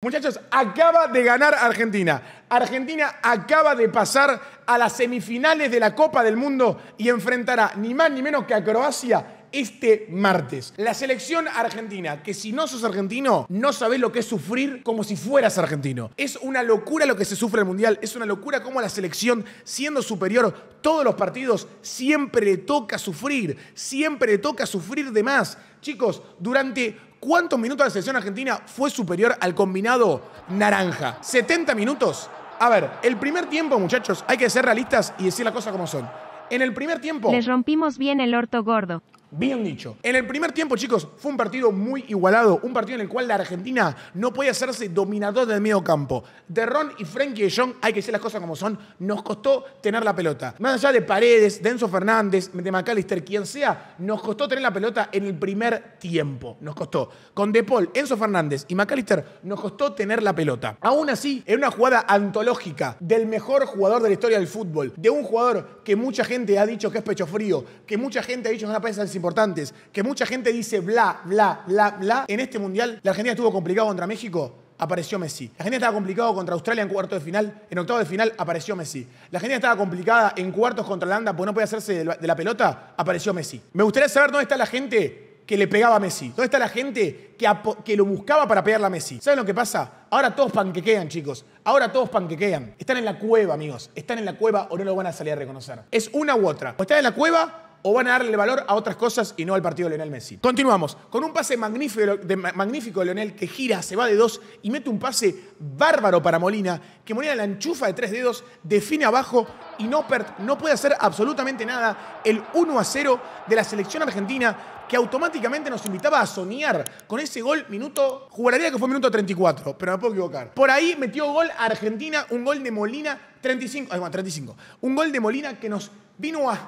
Muchachos, acaba de ganar Argentina. Argentina acaba de pasar a las semifinales de la Copa del Mundo y enfrentará ni más ni menos que a Croacia este martes. La selección argentina, que si no sos argentino, no sabés lo que es sufrir como si fueras argentino. Es una locura lo que se sufre el Mundial, es una locura cómo la selección, siendo superior todos los partidos, siempre le toca sufrir, siempre le toca sufrir de más. Chicos, durante ¿Cuántos minutos de sesión argentina fue superior al combinado naranja? ¿70 minutos? A ver, el primer tiempo, muchachos, hay que ser realistas y decir la cosa como son. En el primer tiempo. Les rompimos bien el orto gordo. Bien dicho. En el primer tiempo, chicos, fue un partido muy igualado, un partido en el cual la Argentina no podía hacerse dominador del medio campo. De Ron y Frenkie de Jong, hay que decir las cosas como son, nos costó tener la pelota. Más allá de Paredes, de Enzo Fernández, de McAllister, quien sea, nos costó tener la pelota en el primer tiempo. Nos costó. Con De Paul, Enzo Fernández y McAllister, nos costó tener la pelota. Aún así, en una jugada antológica del mejor jugador de la historia del fútbol, de un jugador que mucha gente ha dicho que es pecho frío, que mucha gente ha dicho que es una pesa importantes, que mucha gente dice bla, bla, bla, bla. En este mundial, la Argentina estuvo complicado contra México, apareció Messi. La Argentina estaba complicado contra Australia en cuarto de final, en octavo de final apareció Messi. La Argentina estaba complicada en cuartos contra Holanda porque no podía hacerse de la pelota, apareció Messi. Me gustaría saber dónde está la gente que le pegaba a Messi. ¿Dónde está la gente que, que, lo buscaba para pegarle a Messi? ¿Saben lo que pasa? Ahora todos panquequean, chicos. Ahora todos panquequean. Están en la cueva, amigos. Están en la cueva o no lo van a salir a reconocer. Es una u otra. O están en la cueva o van a darle valor a otras cosas y no al partido de Lionel Messi. Continuamos. Con un pase magnífico de, magnífico Lionel que gira, se va de dos y mete un pase bárbaro para Molina, que Molina la enchufa de tres dedos, define abajo y no, no puede hacer absolutamente nada. El 1 a 0 de la selección argentina que automáticamente nos invitaba a soñar con ese gol minuto, Jugaría que fue minuto 34, pero me puedo equivocar. Por ahí metió gol a Argentina, un gol de Molina 35, ay, bueno, 35. Un gol de Molina que nos vino a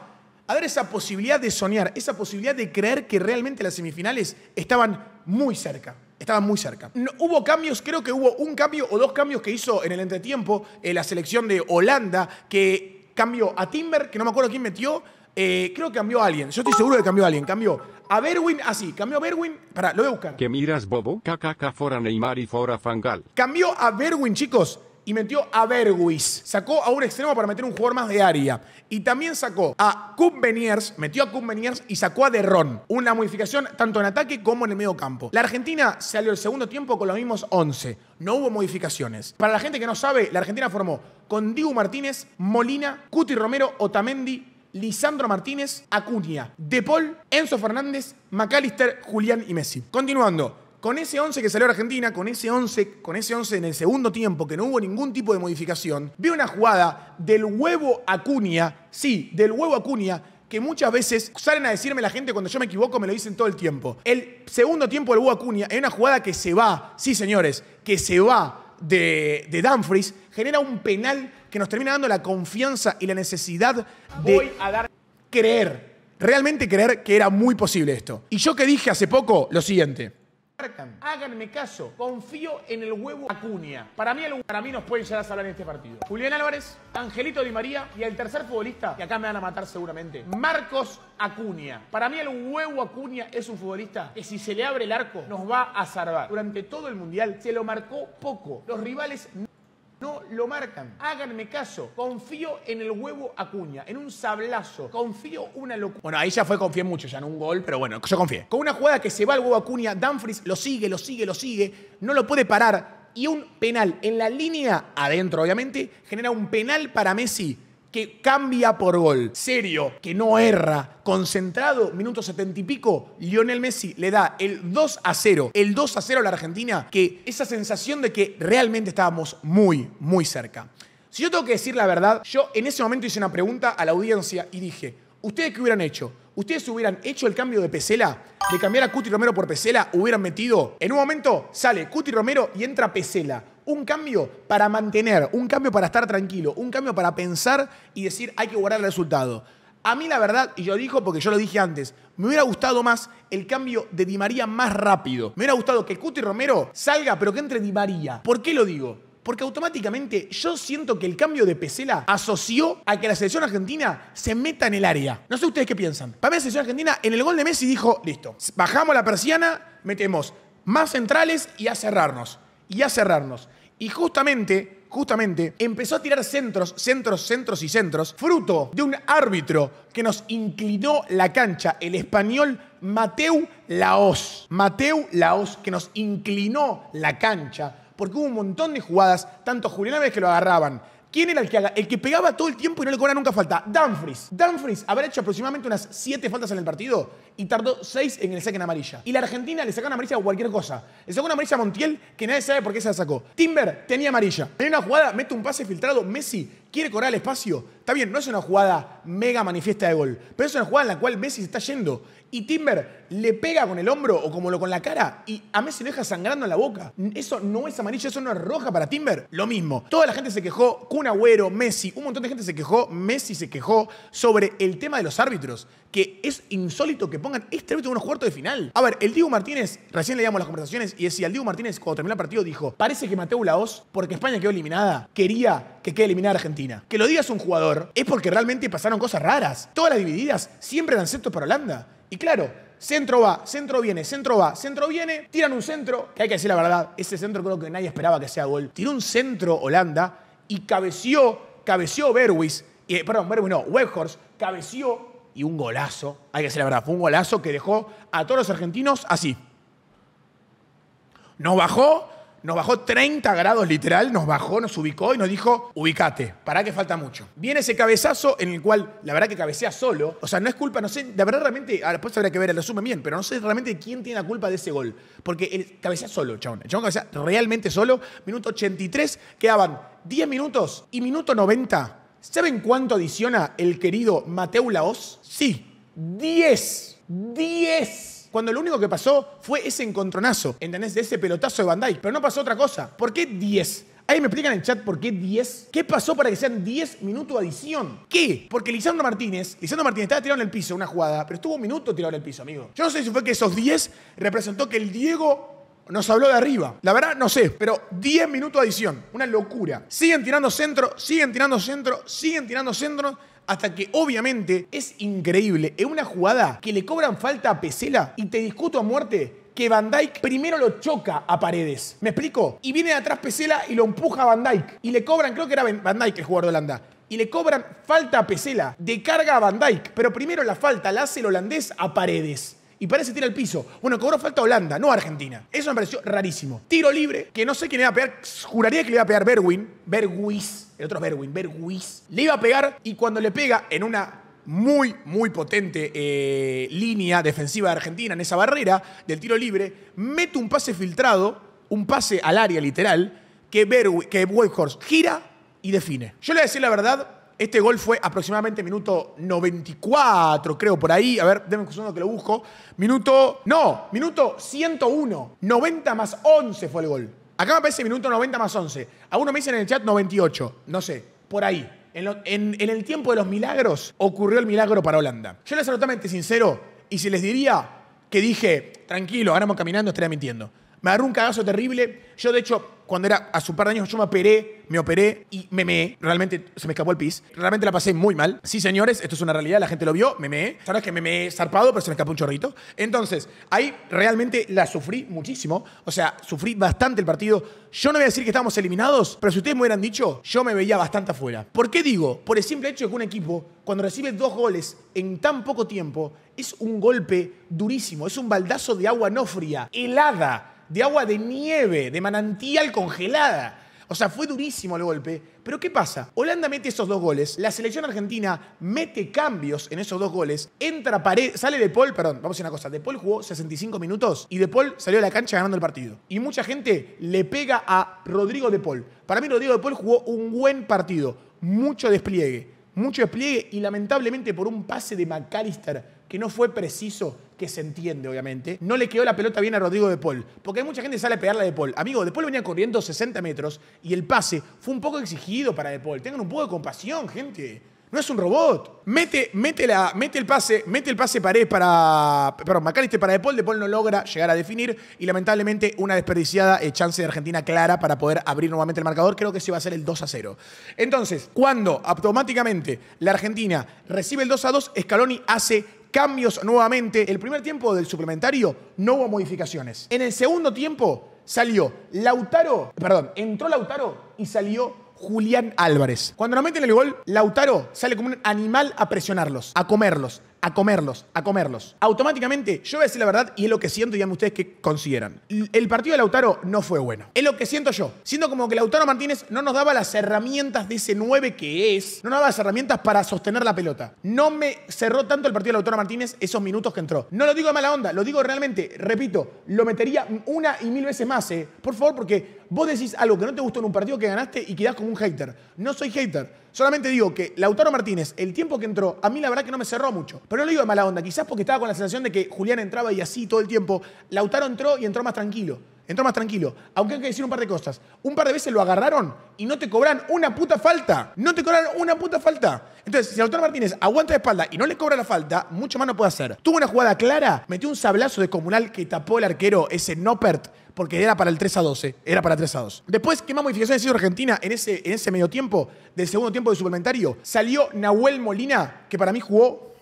a ver, esa posibilidad de soñar, esa posibilidad de creer que realmente las semifinales estaban muy cerca. Estaban muy cerca. No, hubo cambios, creo que hubo un cambio o dos cambios que hizo en el entretiempo eh, la selección de Holanda, que cambió a Timber, que no me acuerdo quién metió, eh, creo que cambió a alguien. Yo estoy seguro que cambió a alguien. Cambió a Berwin, así. Ah, cambió a Berwin. para lo voy a buscar. Que miras, bobo. KKK fora Neymar y fora Fangal. Cambió a Berwin, chicos y metió a Berguis. Sacó a un extremo para meter un jugador más de área. Y también sacó a Cumbeniers, metió a Cumbeniers y sacó a Derrón. Una modificación tanto en ataque como en el medio campo. La Argentina salió el segundo tiempo con los mismos 11. No hubo modificaciones. Para la gente que no sabe, la Argentina formó con Diego Martínez, Molina, Cuti Romero, Otamendi, Lisandro Martínez, Acuña, De Paul, Enzo Fernández, McAllister, Julián y Messi. Continuando, con ese 11 que salió Argentina, con ese 11, con ese 11 en el segundo tiempo, que no hubo ningún tipo de modificación, vi una jugada del huevo Acuña, sí, del huevo Acuña, que muchas veces salen a decirme la gente cuando yo me equivoco, me lo dicen todo el tiempo. El segundo tiempo del huevo Acuña, en una jugada que se va, sí señores, que se va de, de Dumfries, genera un penal que nos termina dando la confianza y la necesidad de a dar... creer, realmente creer que era muy posible esto. Y yo que dije hace poco lo siguiente. Háganme caso. Confío en el huevo Acuña. Para mí, para mí nos pueden llegar a salvar en este partido. Julián Álvarez, Angelito Di María y el tercer futbolista, que acá me van a matar seguramente, Marcos Acuña. Para mí, el huevo Acuña es un futbolista que si se le abre el arco nos va a salvar. Durante todo el Mundial se lo marcó poco. Los rivales no no lo marcan. Háganme caso. Confío en el huevo Acuña, en un sablazo. Confío una locura. Bueno, ahí ya fue confié mucho, ya en un gol, pero bueno, yo confié. Con una jugada que se va al huevo Acuña, Danfries lo sigue, lo sigue, lo sigue. No lo puede parar. Y un penal en la línea, adentro obviamente, genera un penal para Messi que cambia por gol, serio, que no erra, concentrado, minuto setenta y pico, Lionel Messi le da el 2 a 0, el 2 a 0 a la Argentina, que esa sensación de que realmente estábamos muy, muy cerca. Si yo tengo que decir la verdad, yo en ese momento hice una pregunta a la audiencia y dije, ¿Ustedes qué hubieran hecho? ¿Ustedes hubieran hecho el cambio de Pesela? ¿De cambiar a Cuti Romero por Pesela? ¿Hubieran metido? En un momento sale Cuti Romero y entra Pesela. Un cambio para mantener, un cambio para estar tranquilo, un cambio para pensar y decir hay que guardar el resultado. A mí la verdad, y yo digo porque yo lo dije antes, me hubiera gustado más el cambio de Di María más rápido. Me hubiera gustado que Cuti Romero salga pero que entre Di María. ¿Por qué lo digo? Porque automáticamente yo siento que el cambio de Pesela asoció a que la selección argentina se meta en el área. No sé ustedes qué piensan. Para mí la selección argentina en el gol de Messi dijo, listo, bajamos la persiana, metemos más centrales y a cerrarnos. Y a cerrarnos. Y justamente justamente, empezó a tirar centros, centros, centros y centros, fruto de un árbitro que nos inclinó la cancha, el español Mateu Laos. Mateu Laos, que nos inclinó la cancha porque hubo un montón de jugadas, tanto Julián veces que lo agarraban, ¿Quién era el que El que pegaba todo el tiempo y no le cobraba nunca falta. Danfries. Danfries habrá hecho aproximadamente unas 7 faltas en el partido y tardó 6 en el saque en amarilla. Y la Argentina le una amarilla a cualquier cosa. Le sacó una amarilla a Montiel que nadie sabe por qué se la sacó. Timber tenía amarilla. En una jugada, mete un pase filtrado. Messi quiere cobrar el espacio. Está bien, no es una jugada mega manifiesta de gol, pero es una jugada en la cual Messi se está yendo y Timber le pega con el hombro o como lo con la cara y a Messi lo deja sangrando en la boca. Eso no es amarillo, eso no es roja para Timber. Lo mismo. Toda la gente se quejó, Kun Agüero, Messi, un montón de gente se quejó, Messi se quejó sobre el tema de los árbitros, que es insólito que pongan este árbitro en unos cuartos de final. A ver, el Diego Martínez, recién leíamos las conversaciones y decía, el Diego Martínez cuando terminó el partido dijo, parece que Mateo Laos, porque España quedó eliminada, quería que quede eliminada Argentina. Que lo digas un jugador es porque realmente pasaron cosas raras. Todas las divididas siempre eran centros para Holanda. Y claro, centro va, centro viene, centro va, centro viene, tiran un centro, que hay que decir la verdad, ese centro creo que nadie esperaba que sea gol. Tiró un centro Holanda y cabeció, cabeció Berwis, eh, perdón, Berwis no, Weghorst, cabeció y un golazo, hay que decir la verdad, fue un golazo que dejó a todos los argentinos así. no bajó, nos bajó 30 grados literal, nos bajó, nos ubicó y nos dijo, ubicate, para que falta mucho. Viene ese cabezazo en el cual, la verdad que cabecea solo, o sea, no es culpa, no sé, la verdad realmente, después habrá que ver el resumen bien, pero no sé realmente quién tiene la culpa de ese gol, porque cabecea solo, chabón, el chabón cabecea realmente solo, minuto 83, quedaban 10 minutos y minuto 90. ¿Saben cuánto adiciona el querido Mateo Laos? Sí, 10, 10 cuando lo único que pasó fue ese encontronazo, ¿entendés? De ese pelotazo de Bandai. pero no pasó otra cosa. ¿Por qué 10? Ahí me explican en el chat por qué 10. ¿Qué pasó para que sean 10 minutos de adición? ¿Qué? Porque Lisandro Martínez, Lisandro Martínez estaba tirado el piso una jugada, pero estuvo un minuto tirado en el piso, amigo. Yo no sé si fue que esos 10 representó que el Diego nos habló de arriba. La verdad, no sé, pero 10 minutos de adición. Una locura. Siguen tirando centro, siguen tirando centro, siguen tirando centro, hasta que obviamente es increíble. En una jugada que le cobran falta a Pesela y te discuto a muerte que Van Dyke primero lo choca a Paredes. ¿Me explico? Y viene de atrás Pesela y lo empuja a Van Dyke. Y le cobran, creo que era Van Dyke el jugador de Holanda. Y le cobran falta a Pesela, de carga a Van Dyke. Pero primero la falta la hace el holandés a Paredes. Y parece tirar al piso. Bueno, cobró falta a Holanda, no a Argentina. Eso me pareció rarísimo. Tiro libre, que no sé quién le va a pegar. Juraría que le iba a pegar Berwin. Berwis el otro es Berwin, Berwis. Le iba a pegar y cuando le pega en una muy, muy potente eh, línea defensiva de Argentina, en esa barrera del tiro libre, mete un pase filtrado, un pase al área literal, que, Berwin, que gira y define. Yo le voy a decir la verdad, este gol fue aproximadamente minuto 94, creo, por ahí. A ver, déjenme un que lo busco. Minuto. No, minuto 101. 90 más 11 fue el gol. Acá me parece minuto 90 más 11. Algunos me dicen en el chat 98. No sé, por ahí. En, el tiempo de los milagros ocurrió el milagro para Holanda. Yo les absolutamente sincero y si les diría que dije, tranquilo, ahora vamos caminando, estaría mintiendo. Me agarró un cagazo terrible. Yo, de hecho, cuando era a su par de años, yo me operé, me operé y me meé. Realmente se me escapó el pis. Realmente la pasé muy mal. Sí, señores, esto es una realidad, la gente lo vio, me meé. Sabes que me meé zarpado, pero se me escapó un chorrito. Entonces, ahí realmente la sufrí muchísimo. O sea, sufrí bastante el partido. Yo no voy a decir que estábamos eliminados, pero si ustedes me hubieran dicho, yo me veía bastante afuera. ¿Por qué digo? Por el simple hecho de que un equipo, cuando recibe dos goles en tan poco tiempo, es un golpe durísimo, es un baldazo de agua no fría, helada de agua de nieve, de manantial congelada. O sea, fue durísimo el golpe. Pero ¿qué pasa? Holanda mete esos dos goles, la selección argentina mete cambios en esos dos goles, entra pared, sale De Paul, perdón, vamos a decir una cosa, De Paul jugó 65 minutos y De Paul salió a la cancha ganando el partido. Y mucha gente le pega a Rodrigo De Paul. Para mí Rodrigo De Paul jugó un buen partido, mucho despliegue, mucho despliegue y lamentablemente por un pase de McAllister que no fue preciso, que se entiende obviamente, no le quedó la pelota bien a Rodrigo de Paul. Porque hay mucha gente que sale a pegarla de Paul. Amigo, de Paul venía corriendo 60 metros y el pase fue un poco exigido para de Paul. Tengan un poco de compasión, gente. No es un robot. Mete, mete, la, mete el pase, mete el pase para. Perdón, Macaliste para De Paul. De Paul no logra llegar a definir. Y lamentablemente, una desperdiciada eh, chance de Argentina clara para poder abrir nuevamente el marcador. Creo que se va a ser el 2 a 0. Entonces, cuando automáticamente la Argentina recibe el 2 a 2, Scaloni hace cambios nuevamente. El primer tiempo del suplementario no hubo modificaciones. En el segundo tiempo salió Lautaro, perdón, entró Lautaro y salió Julián Álvarez. Cuando nos meten el gol, Lautaro sale como un animal a presionarlos, a comerlos a comerlos, a comerlos. Automáticamente, yo voy a decir la verdad y es lo que siento, y ya me ustedes que consideran. El partido de Lautaro no fue bueno. Es lo que siento yo. Siento como que Lautaro Martínez no nos daba las herramientas de ese 9 que es, no nos daba las herramientas para sostener la pelota. No me cerró tanto el partido de Lautaro Martínez esos minutos que entró. No lo digo de mala onda, lo digo realmente, repito, lo metería una y mil veces más, eh. Por favor, porque vos decís algo que no te gustó en un partido que ganaste y quedás como un hater. No soy hater. Solamente digo que Lautaro Martínez, el tiempo que entró, a mí la verdad que no me cerró mucho. Pero no lo digo de mala onda, quizás porque estaba con la sensación de que Julián entraba y así todo el tiempo. Lautaro entró y entró más tranquilo. Entró más tranquilo. Aunque hay que decir un par de cosas. Un par de veces lo agarraron y no te cobran una puta falta. No te cobran una puta falta. Entonces, si doctor Martínez aguanta de espalda y no le cobra la falta, mucho más no puede hacer. Tuvo una jugada clara, metió un sablazo de comunal que tapó el arquero, ese pert, porque era para el 3 a 12, era para 3 a 2. Después, ¿qué más modificaciones sido Argentina en ese, en ese medio tiempo, del segundo tiempo de suplementario? Salió Nahuel Molina, que para mí jugó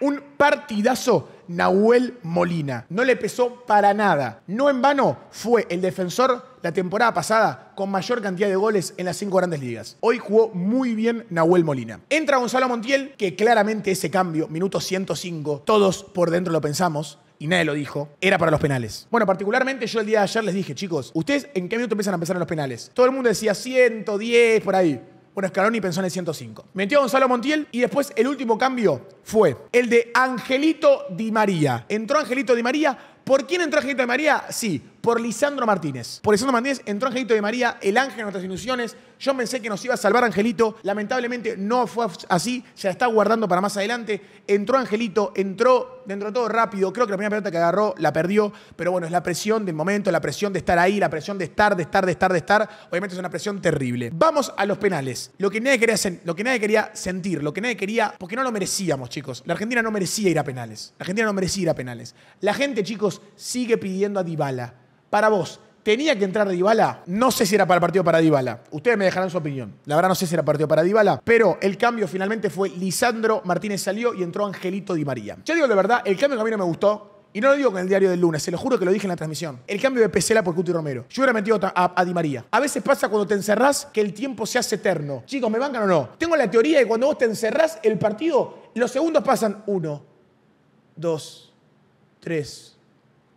un partidazo Nahuel Molina. No le pesó para nada. No en vano fue el defensor la temporada pasada con mayor cantidad de goles en las cinco grandes ligas. Hoy jugó muy bien Nahuel Molina. Entra Gonzalo Montiel, que claramente ese cambio, minuto 105, todos por dentro lo pensamos, y nadie lo dijo, era para los penales. Bueno, particularmente yo el día de ayer les dije, chicos, ¿ustedes en qué minuto empiezan a pensar en los penales? Todo el mundo decía 110 por ahí. Bueno, y pensó en el 105. Metió a Gonzalo Montiel y después el último cambio fue el de Angelito Di María. Entró Angelito Di María. ¿Por quién entró Angelito Di María? Sí, por Lisandro Martínez. Por Lisandro Martínez entró Angelito de María, el ángel de nuestras ilusiones. Yo pensé que nos iba a salvar Angelito. Lamentablemente no fue así. Se la está guardando para más adelante. Entró Angelito, entró dentro de todo rápido. Creo que la primera pelota que agarró la perdió. Pero bueno, es la presión del momento, la presión de estar ahí, la presión de estar, de estar, de estar, de estar. Obviamente es una presión terrible. Vamos a los penales. Lo que nadie quería, lo que nadie quería sentir, lo que nadie quería, porque no lo merecíamos, chicos. La Argentina no merecía ir a penales. La Argentina no merecía ir a penales. La gente, chicos, sigue pidiendo a Dybala. Para vos, ¿tenía que entrar Dybala? No sé si era para el partido para Dybala. Ustedes me dejarán su opinión. La verdad no sé si era partido para Dybala, pero el cambio finalmente fue Lisandro Martínez salió y entró Angelito Di María. Yo digo de verdad, el cambio que a mí no me gustó y no lo digo con el diario del lunes, se lo juro que lo dije en la transmisión. El cambio de Pesela por Cuti Romero. Yo hubiera metido a, Di María. A veces pasa cuando te encerrás que el tiempo se hace eterno. Chicos, ¿me bancan o no? Tengo la teoría de cuando vos te encerrás el partido, los segundos pasan uno, dos, tres,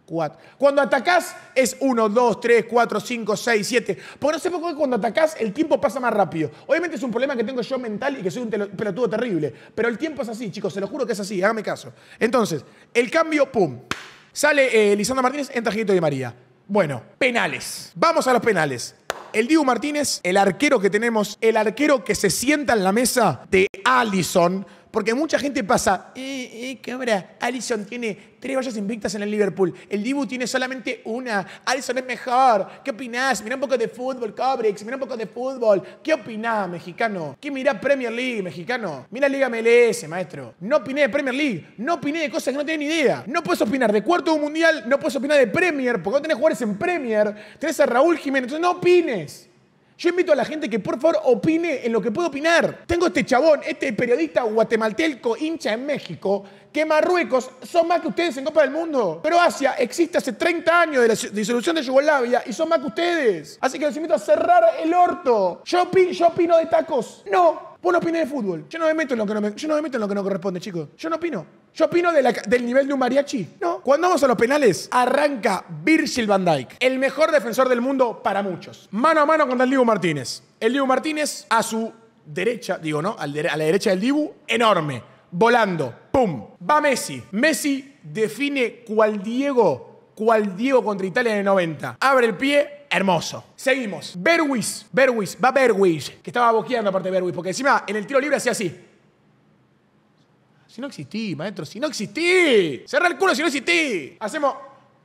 Cuatro. Cuando atacás es uno, dos, tres, cuatro, cinco, seis, siete. Porque no sé por qué cuando atacás el tiempo pasa más rápido. Obviamente es un problema que tengo yo mental y que soy un pelotudo terrible. Pero el tiempo es así, chicos, se lo juro que es así, hágame caso. Entonces, el cambio, pum. Sale eh, Martínez, entra tajito de María. Bueno, penales. Vamos a los penales. El Diego Martínez, el arquero que tenemos, el arquero que se sienta en la mesa de Allison, porque mucha gente pasa, eh, eh, obra, Allison tiene tres vallas invictas en el Liverpool, el Dibu tiene solamente una, Allison es mejor, ¿qué opinás? Mira un poco de fútbol, Cobrix, Mira un poco de fútbol, ¿qué opinás, mexicano? ¿Qué mira Premier League, mexicano? Mira Liga MLS, maestro. No opiné de Premier League, no opiné de cosas que no tenés ni idea. No puedes opinar de cuarto de mundial, no puedes opinar de Premier, porque no tenés jugadores en Premier, tenés a Raúl Jiménez, entonces no opines. Yo invito a la gente que por favor opine en lo que puedo opinar. Tengo este chabón, este periodista guatemalteco hincha en México, que Marruecos son más que ustedes en Copa del Mundo. Pero Asia existe hace 30 años de la disolución de Yugoslavia y son más que ustedes. Así que los invito a cerrar el orto. Yo yo opino de tacos. No, Vos no de fútbol. Yo no me meto en lo que no, corresponde, chicos. Yo no opino. Yo opino del nivel de un mariachi. No. Cuando vamos a los penales, arranca Virgil van Dijk, el mejor defensor del mundo para muchos. Mano a mano contra el Dibu Martínez. El Dibu Martínez a su derecha, digo, ¿no? A la derecha del Dibu, enorme. Volando. ¡Pum! Va Messi. Messi define cual Diego, cual Diego contra Italia en el 90. Abre el pie, hermoso. Seguimos. Berwis, Berwis, va Berwis, que estaba boqueando aparte de Berwis, porque encima en el tiro libre hacía así. Si no existí, maestro, si no existí. Cerra el culo si no existí. Hacemos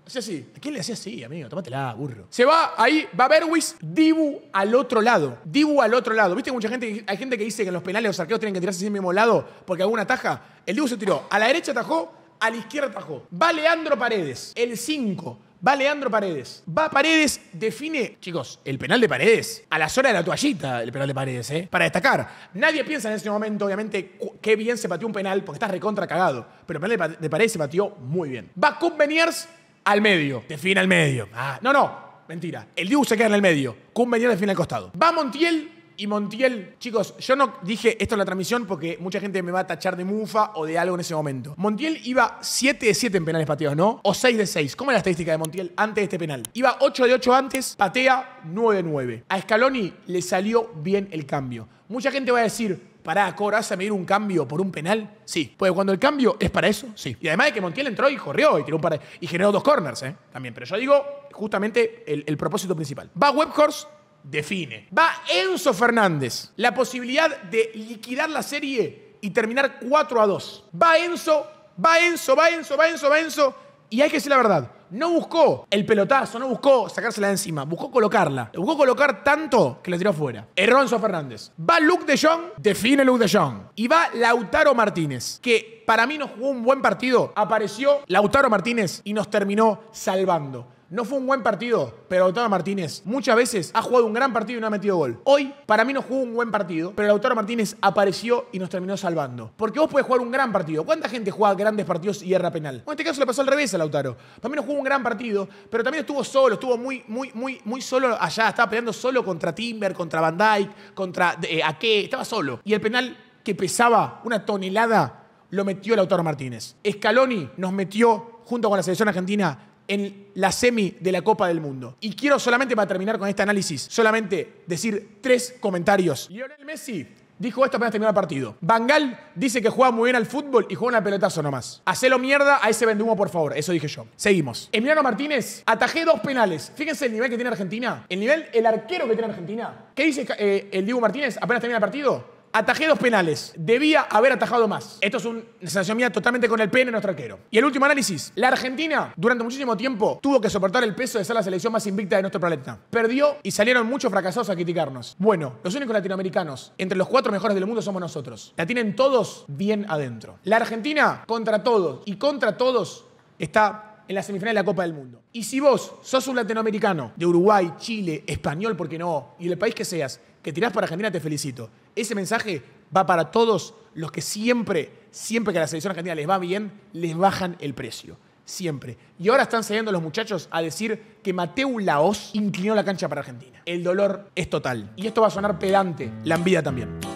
Hacía así. ¿A quién le hacía así, amigo? Tómatela, burro. Se va ahí, va Berwis, Dibu al otro lado. Dibu al otro lado. ¿Viste que mucha gente, hay gente que dice que en los penales los arqueros tienen que tirarse al mismo lado porque alguna taja? El Dibu se tiró. A la derecha atajó, a la izquierda atajó. Va Leandro Paredes, el 5. Va Leandro Paredes. Va Paredes, define, chicos, el penal de Paredes. A la zona de la toallita, el penal de Paredes, ¿eh? Para destacar. Nadie piensa en ese momento, obviamente, qué bien se pateó un penal, porque estás recontra cagado. Pero el penal de Paredes se pateó muy bien. Va Cumbeniers al medio. Define al medio. Ah, no, no. Mentira. El Dibu se queda en el medio. Cumbeniers define al costado. Va Montiel y Montiel, chicos, yo no dije esto en la transmisión porque mucha gente me va a tachar de mufa o de algo en ese momento. Montiel iba 7 de 7 en penales pateados, ¿no? O 6 de 6. ¿Cómo es la estadística de Montiel antes de este penal? Iba 8 de 8 antes, patea 9 de 9. A Scaloni le salió bien el cambio. Mucha gente va a decir, pará, ¿vas a medir un cambio por un penal? Sí. Pues cuando el cambio es para eso, sí. Y además de que Montiel entró y corrió y tiró un par y generó dos corners, ¿eh? También. Pero yo digo, justamente, el, propósito principal. Va Webhorse define. Va Enzo Fernández. La posibilidad de liquidar la serie y terminar 4 a 2. Va Enzo, va Enzo, va Enzo, va Enzo, va Enzo. Y hay que decir la verdad. No buscó el pelotazo, no buscó sacársela de encima, buscó colocarla. Buscó colocar tanto que la tiró afuera. Enzo Fernández. Va Luke de Jong, define Luke de Jong. Y va Lautaro Martínez, que para mí no jugó un buen partido. Apareció Lautaro Martínez y nos terminó salvando. No fue un buen partido, pero Lautaro Martínez muchas veces ha jugado un gran partido y no ha metido gol. Hoy, para mí no jugó un buen partido, pero Lautaro Martínez apareció y nos terminó salvando. Porque vos podés jugar un gran partido. ¿Cuánta gente juega grandes partidos y erra penal? en este caso le pasó al revés a Lautaro. Para mí no jugó un gran partido, pero también estuvo solo, estuvo muy, muy, muy, muy solo allá. Estaba peleando solo contra Timber, contra Van Dyke, contra eh, ¿A qué? Estaba solo. Y el penal que pesaba una tonelada lo metió Lautaro Martínez. Scaloni nos metió, junto con la selección argentina, en la semi de la Copa del Mundo. Y quiero solamente para terminar con este análisis, solamente decir tres comentarios. Lionel Messi dijo esto apenas terminó el partido. Bangal dice que juega muy bien al fútbol y juega una pelotazo nomás. Hacelo mierda a ese vendumo, por favor. Eso dije yo. Seguimos. Emiliano Martínez, atajé dos penales. Fíjense el nivel que tiene Argentina. El nivel, el arquero que tiene Argentina. ¿Qué dice eh, el Diego Martínez apenas termina el partido? atajados penales. Debía haber atajado más. Esto es una sensación mía totalmente con el pene nuestro arquero. Y el último análisis. La Argentina, durante muchísimo tiempo, tuvo que soportar el peso de ser la selección más invicta de nuestro planeta. Perdió y salieron muchos fracasados a criticarnos. Bueno, los únicos latinoamericanos, entre los cuatro mejores del mundo, somos nosotros. La tienen todos bien adentro. La Argentina, contra todos y contra todos, está en la semifinal de la Copa del Mundo. Y si vos sos un latinoamericano de Uruguay, Chile, español, porque no, y el país que seas, que tirás para Argentina, te felicito. Ese mensaje va para todos los que siempre, siempre que a la selección argentina les va bien, les bajan el precio. Siempre. Y ahora están saliendo los muchachos a decir que Mateo Laos inclinó la cancha para Argentina. El dolor es total. Y esto va a sonar pedante. La envidia también.